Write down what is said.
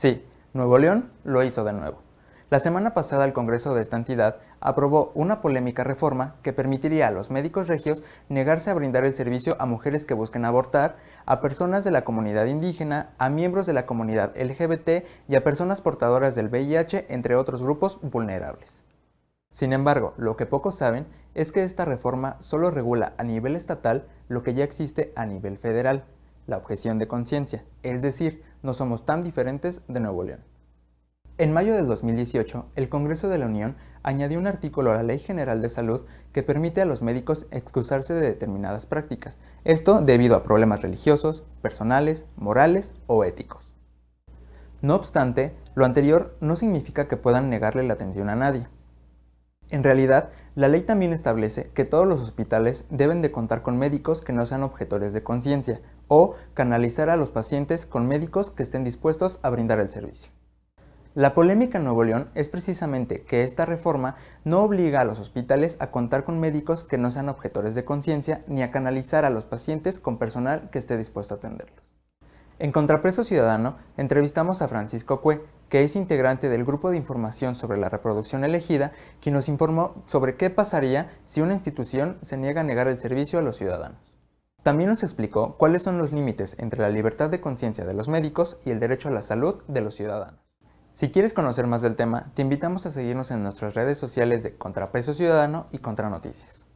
Sí, Nuevo León lo hizo de nuevo. La semana pasada el Congreso de esta entidad aprobó una polémica reforma que permitiría a los médicos regios negarse a brindar el servicio a mujeres que busquen abortar, a personas de la comunidad indígena, a miembros de la comunidad LGBT y a personas portadoras del VIH, entre otros grupos vulnerables. Sin embargo, lo que pocos saben es que esta reforma solo regula a nivel estatal lo que ya existe a nivel federal, la objeción de conciencia, es decir, no somos tan diferentes de Nuevo León. En mayo de 2018, el Congreso de la Unión añadió un artículo a la Ley General de Salud que permite a los médicos excusarse de determinadas prácticas, esto debido a problemas religiosos, personales, morales o éticos. No obstante, lo anterior no significa que puedan negarle la atención a nadie. En realidad, la ley también establece que todos los hospitales deben de contar con médicos que no sean objetores de conciencia, o canalizar a los pacientes con médicos que estén dispuestos a brindar el servicio. La polémica en Nuevo León es precisamente que esta reforma no obliga a los hospitales a contar con médicos que no sean objetores de conciencia ni a canalizar a los pacientes con personal que esté dispuesto a atenderlos. En Contrapreso Ciudadano entrevistamos a Francisco Cue, que es integrante del Grupo de Información sobre la Reproducción Elegida, quien nos informó sobre qué pasaría si una institución se niega a negar el servicio a los ciudadanos. También nos explicó cuáles son los límites entre la libertad de conciencia de los médicos y el derecho a la salud de los ciudadanos. Si quieres conocer más del tema, te invitamos a seguirnos en nuestras redes sociales de Contrapeso Ciudadano y Contranoticias.